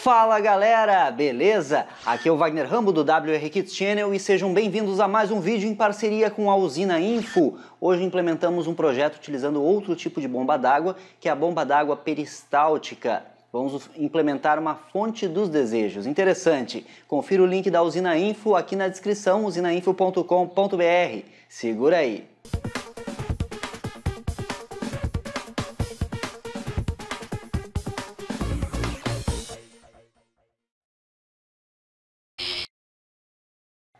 Fala galera, beleza? Aqui é o Wagner Rambo do WR Kids Channel e sejam bem-vindos a mais um vídeo em parceria com a usina Info. Hoje implementamos um projeto utilizando outro tipo de bomba d'água, que é a bomba d'água peristáltica. Vamos implementar uma fonte dos desejos. Interessante. Confira o link da usina Info aqui na descrição, usinainfo.com.br. Segura aí.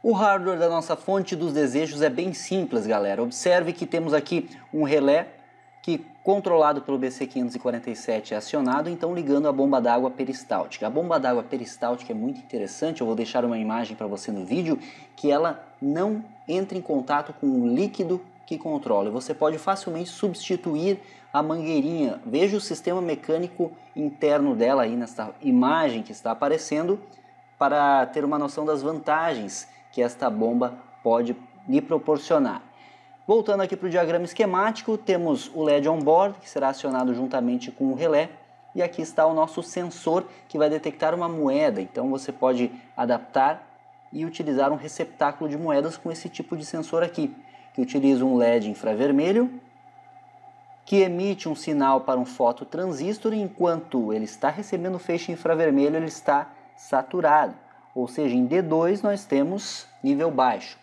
O hardware da nossa fonte dos desejos é bem simples, galera. Observe que temos aqui um relé que controlado pelo BC547 é acionado, então ligando a bomba d'água peristáltica. A bomba d'água peristáltica é muito interessante, eu vou deixar uma imagem para você no vídeo, que ela não entra em contato com o líquido que controla. Você pode facilmente substituir a mangueirinha. Veja o sistema mecânico interno dela aí nesta imagem que está aparecendo para ter uma noção das vantagens que esta bomba pode lhe proporcionar. Voltando aqui para o diagrama esquemático, temos o LED on-board, que será acionado juntamente com o relé, e aqui está o nosso sensor que vai detectar uma moeda. Então você pode adaptar e utilizar um receptáculo de moedas com esse tipo de sensor aqui, que utiliza um LED infravermelho que emite um sinal para um fototransistor, enquanto ele está recebendo feixe infravermelho, ele está saturado. Ou seja, em D2 nós temos nível baixo.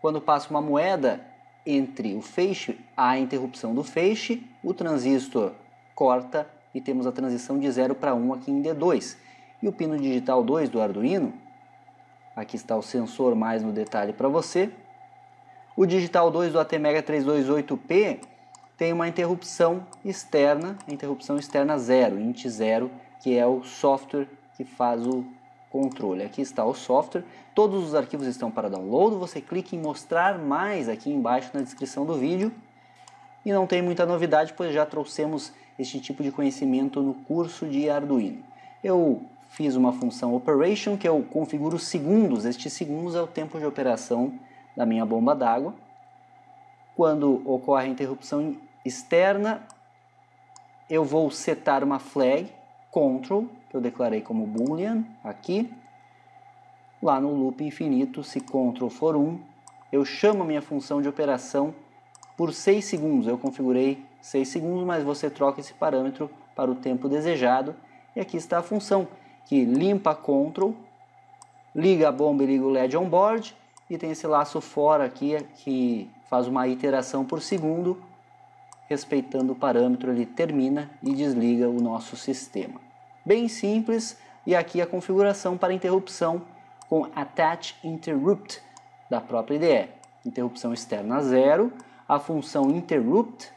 Quando passa uma moeda entre o feixe, há a interrupção do feixe, o transistor corta e temos a transição de 0 para 1 um aqui em D2. E o pino digital 2 do Arduino, aqui está o sensor mais no detalhe para você. O digital 2 do ATmega 328P tem uma interrupção externa, interrupção externa 0, int 0, que é o software que faz o controle. Aqui está o software, todos os arquivos estão para download, você clica em mostrar mais aqui embaixo na descrição do vídeo. E não tem muita novidade, pois já trouxemos este tipo de conhecimento no curso de Arduino. Eu fiz uma função operation, que eu configuro segundos, estes segundos é o tempo de operação da minha bomba d'água. Quando ocorre a interrupção externa, eu vou setar uma flag, control, que eu declarei como boolean aqui. Lá no loop infinito, se ctrl for 1, eu chamo a minha função de operação por 6 segundos. Eu configurei 6 segundos, mas você troca esse parâmetro para o tempo desejado. E aqui está a função que limpa control, liga a bomba e liga o LED on board e tem esse laço fora aqui é, que faz uma iteração por segundo, respeitando o parâmetro, ele termina e desliga o nosso sistema bem simples. E aqui a configuração para interrupção com Attach Interrupt da própria IDE. Interrupção externa zero, a função Interrupt,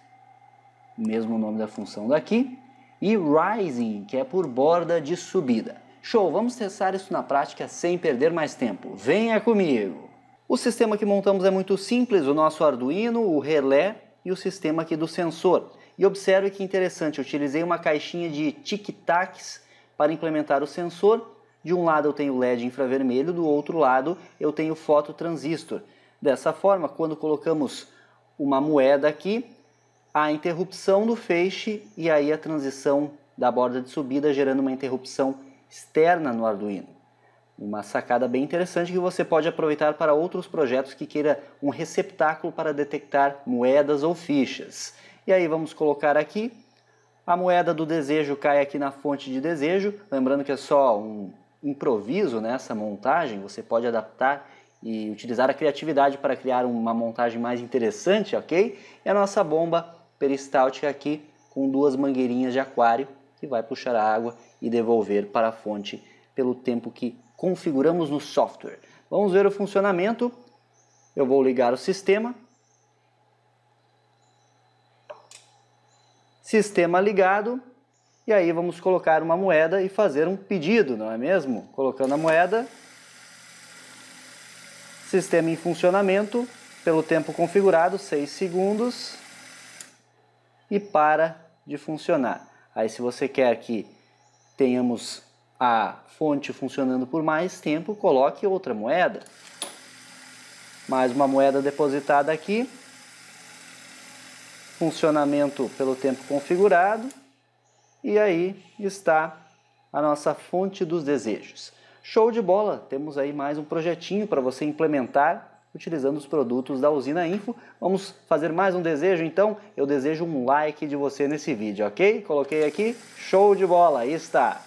mesmo nome da função daqui, e Rising, que é por borda de subida. Show, vamos testar isso na prática sem perder mais tempo. Venha comigo! O sistema que montamos é muito simples, o nosso Arduino, o relé e o sistema aqui do sensor. E observe que interessante, eu utilizei uma caixinha de tic-tacs para implementar o sensor. De um lado eu tenho LED infravermelho, do outro lado eu tenho fototransistor. Dessa forma, quando colocamos uma moeda aqui, a interrupção do feixe e aí a transição da borda de subida gerando uma interrupção externa no Arduino. Uma sacada bem interessante que você pode aproveitar para outros projetos que queira um receptáculo para detectar moedas ou fichas. E aí vamos colocar aqui. A moeda do desejo cai aqui na fonte de desejo. Lembrando que é só um improviso nessa né, montagem, você pode adaptar e utilizar a criatividade para criar uma montagem mais interessante, ok? E a nossa bomba peristáltica aqui com duas mangueirinhas de aquário que vai puxar a água e devolver para a fonte pelo tempo que configuramos no software. Vamos ver o funcionamento. Eu vou ligar o sistema sistema ligado, e aí vamos colocar uma moeda e fazer um pedido, não é mesmo? Colocando a moeda, sistema em funcionamento, pelo tempo configurado, 6 segundos, e para de funcionar. Aí se você quer que tenhamos a fonte funcionando por mais tempo, coloque outra moeda. Mais uma moeda depositada aqui funcionamento pelo tempo configurado, e aí está a nossa fonte dos desejos. Show de bola! Temos aí mais um projetinho para você implementar utilizando os produtos da Usina Info. Vamos fazer mais um desejo então? Eu desejo um like de você nesse vídeo, ok? Coloquei aqui, show de bola, aí está!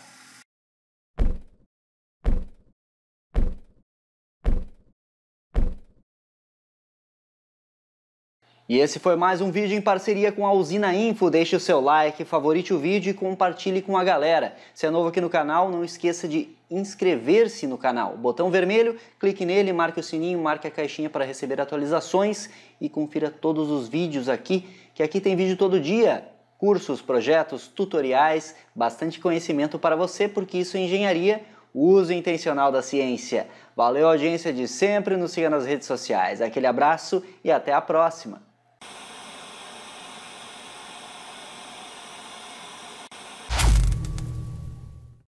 E esse foi mais um vídeo em parceria com a Usina Info. Deixe o seu like, favorite o vídeo e compartilhe com a galera. Se é novo aqui no canal, não esqueça de inscrever-se no canal. Botão vermelho, clique nele, marque o sininho, marque a caixinha para receber atualizações e confira todos os vídeos aqui, que aqui tem vídeo todo dia. Cursos, projetos, tutoriais, bastante conhecimento para você, porque isso é engenharia, uso intencional da ciência. Valeu, audiência de sempre, nos siga nas redes sociais. Aquele abraço e até a próxima!